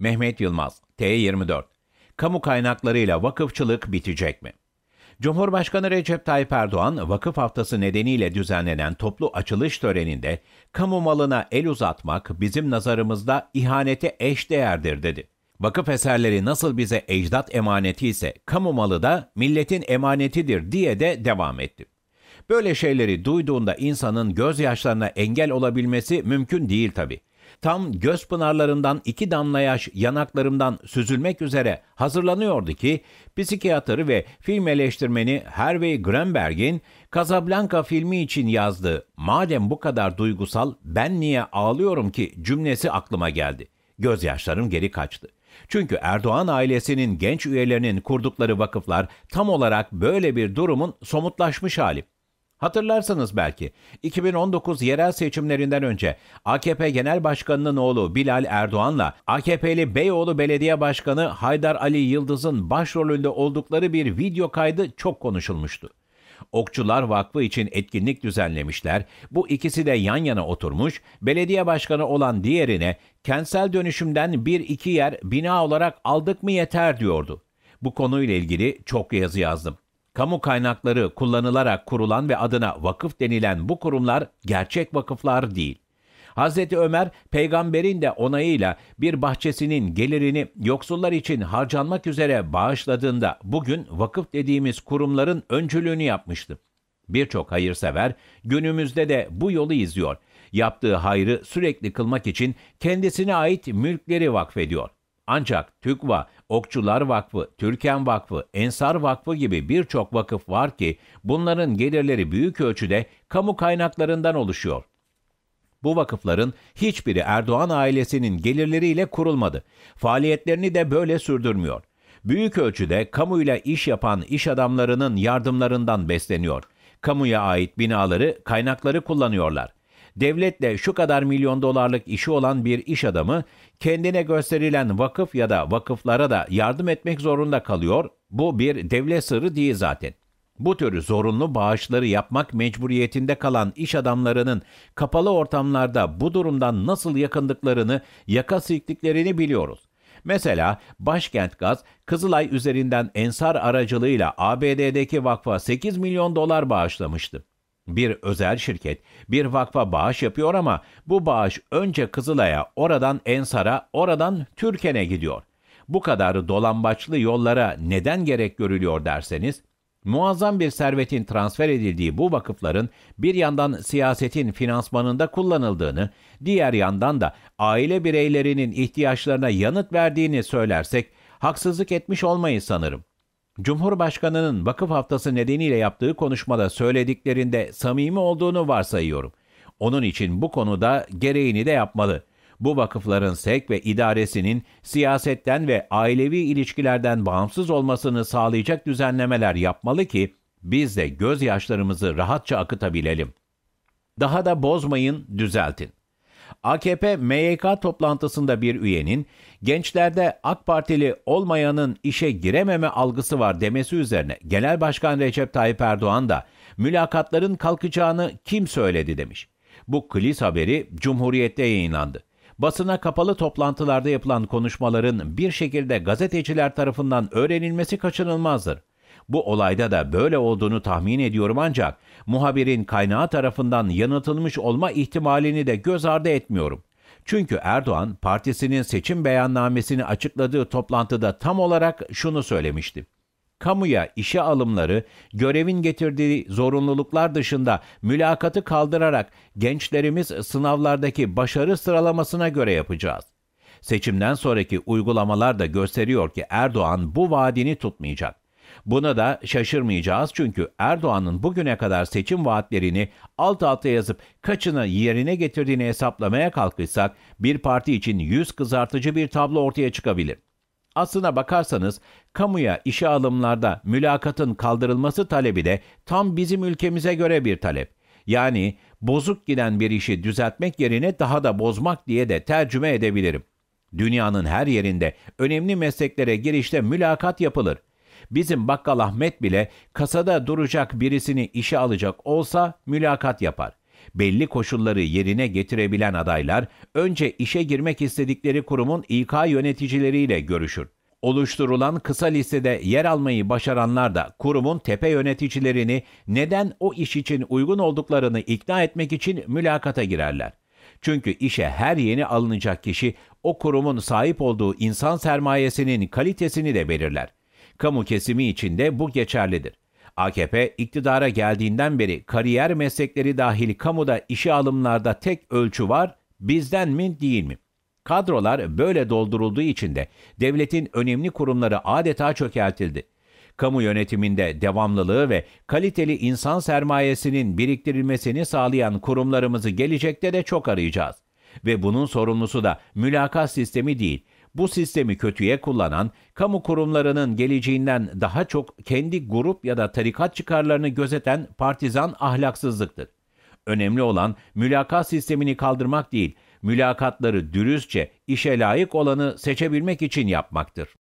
Mehmet Yılmaz, T24. Kamu kaynaklarıyla vakıfçılık bitecek mi? Cumhurbaşkanı Recep Tayyip Erdoğan, vakıf haftası nedeniyle düzenlenen toplu açılış töreninde kamu malına el uzatmak bizim nazarımızda ihanete eş değerdir dedi. Vakıf eserleri nasıl bize ecdat emaneti ise kamu malı da milletin emanetidir diye de devam etti. Böyle şeyleri duyduğunda insanın gözyaşlarına engel olabilmesi mümkün değil tabi tam göz pınarlarından iki damla yaş yanaklarımdan süzülmek üzere hazırlanıyordu ki psikiyatrı ve film eleştirmeni Harvey Grönberg'in Casablanca filmi için yazdığı "Madem bu kadar duygusal ben niye ağlıyorum ki?" cümlesi aklıma geldi. Gözyaşlarım geri kaçtı. Çünkü Erdoğan ailesinin genç üyelerinin kurdukları vakıflar tam olarak böyle bir durumun somutlaşmış hali. Hatırlarsanız belki 2019 yerel seçimlerinden önce AKP Genel Başkanı'nın oğlu Bilal Erdoğan'la AKP'li Beyoğlu Belediye Başkanı Haydar Ali Yıldız'ın başrolünde oldukları bir video kaydı çok konuşulmuştu. Okçular Vakfı için etkinlik düzenlemişler. Bu ikisi de yan yana oturmuş. Belediye başkanı olan diğerine kentsel dönüşümden bir iki yer bina olarak aldık mı yeter diyordu. Bu konuyla ilgili çok yazı yazdım kamu kaynakları kullanılarak kurulan ve adına vakıf denilen bu kurumlar gerçek vakıflar değil. Hz. Ömer peygamberin de onayıyla bir bahçesinin gelirini yoksullar için harcanmak üzere bağışladığında bugün vakıf dediğimiz kurumların öncülüğünü yapmıştı. Birçok hayırsever günümüzde de bu yolu izliyor. Yaptığı hayrı sürekli kılmak için kendisine ait mülkleri vakfediyor. Ancak TÜKVA, Okçular Vakfı, Türken Vakfı, Ensar Vakfı gibi birçok vakıf var ki bunların gelirleri büyük ölçüde kamu kaynaklarından oluşuyor. Bu vakıfların hiçbiri Erdoğan ailesinin gelirleriyle kurulmadı. Faaliyetlerini de böyle sürdürmüyor. Büyük ölçüde kamuyla iş yapan iş adamlarının yardımlarından besleniyor. Kamuya ait binaları, kaynakları kullanıyorlar devletle şu kadar milyon dolarlık işi olan bir iş adamı kendine gösterilen vakıf ya da vakıflara da yardım etmek zorunda kalıyor. Bu bir devlet sırrı değil zaten. Bu tür zorunlu bağışları yapmak mecburiyetinde kalan iş adamlarının kapalı ortamlarda bu durumdan nasıl yakındıklarını, yaka siktiklerini biliyoruz. Mesela Başkent Gaz, Kızılay üzerinden Ensar aracılığıyla ABD'deki vakfa 8 milyon dolar bağışlamıştı. Bir özel şirket bir vakfa bağış yapıyor ama bu bağış önce Kızılay'a, oradan Ensar'a, oradan Türken'e gidiyor. Bu kadar dolambaçlı yollara neden gerek görülüyor derseniz, muazzam bir servetin transfer edildiği bu vakıfların bir yandan siyasetin finansmanında kullanıldığını, diğer yandan da aile bireylerinin ihtiyaçlarına yanıt verdiğini söylersek haksızlık etmiş olmayı sanırım. Cumhurbaşkanının vakıf haftası nedeniyle yaptığı konuşmada söylediklerinde samimi olduğunu varsayıyorum. Onun için bu konuda gereğini de yapmalı. Bu vakıfların sek ve idaresinin siyasetten ve ailevi ilişkilerden bağımsız olmasını sağlayacak düzenlemeler yapmalı ki biz de gözyaşlarımızı rahatça akıtabilelim. Daha da bozmayın, düzeltin. AKP MYK toplantısında bir üyenin gençlerde AK Partili olmayanın işe girememe algısı var demesi üzerine Genel Başkan Recep Tayyip Erdoğan da mülakatların kalkacağını kim söyledi demiş. Bu klis haberi Cumhuriyet'te yayınlandı. Basına kapalı toplantılarda yapılan konuşmaların bir şekilde gazeteciler tarafından öğrenilmesi kaçınılmazdır. Bu olayda da böyle olduğunu tahmin ediyorum ancak muhabirin kaynağı tarafından yanıtılmış olma ihtimalini de göz ardı etmiyorum. Çünkü Erdoğan partisinin seçim beyannamesini açıkladığı toplantıda tam olarak şunu söylemişti. Kamuya işe alımları, görevin getirdiği zorunluluklar dışında mülakatı kaldırarak gençlerimiz sınavlardaki başarı sıralamasına göre yapacağız. Seçimden sonraki uygulamalar da gösteriyor ki Erdoğan bu vaadini tutmayacak. Buna da şaşırmayacağız çünkü Erdoğan'ın bugüne kadar seçim vaatlerini alt alta yazıp kaçını yerine getirdiğini hesaplamaya kalkırsak bir parti için yüz kızartıcı bir tablo ortaya çıkabilir. Aslına bakarsanız kamuya işe alımlarda mülakatın kaldırılması talebi de tam bizim ülkemize göre bir talep. Yani bozuk giden bir işi düzeltmek yerine daha da bozmak diye de tercüme edebilirim. Dünyanın her yerinde önemli mesleklere girişte mülakat yapılır. Bizim Bakkal Ahmet bile kasada duracak birisini işe alacak olsa mülakat yapar. Belli koşulları yerine getirebilen adaylar önce işe girmek istedikleri kurumun İK yöneticileriyle görüşür. Oluşturulan kısa listede yer almayı başaranlar da kurumun tepe yöneticilerini neden o iş için uygun olduklarını ikna etmek için mülakata girerler. Çünkü işe her yeni alınacak kişi o kurumun sahip olduğu insan sermayesinin kalitesini de belirler. Kamu kesimi için de bu geçerlidir. AKP iktidara geldiğinden beri kariyer meslekleri dahil kamuda işe alımlarda tek ölçü var, bizden mi değil mi? Kadrolar böyle doldurulduğu için de devletin önemli kurumları adeta çökertildi. Kamu yönetiminde devamlılığı ve kaliteli insan sermayesinin biriktirilmesini sağlayan kurumlarımızı gelecekte de çok arayacağız ve bunun sorumlusu da mülakat sistemi değil, bu sistemi kötüye kullanan, kamu kurumlarının geleceğinden daha çok kendi grup ya da tarikat çıkarlarını gözeten partizan ahlaksızlıktır. Önemli olan mülakat sistemini kaldırmak değil, mülakatları dürüstçe, işe layık olanı seçebilmek için yapmaktır.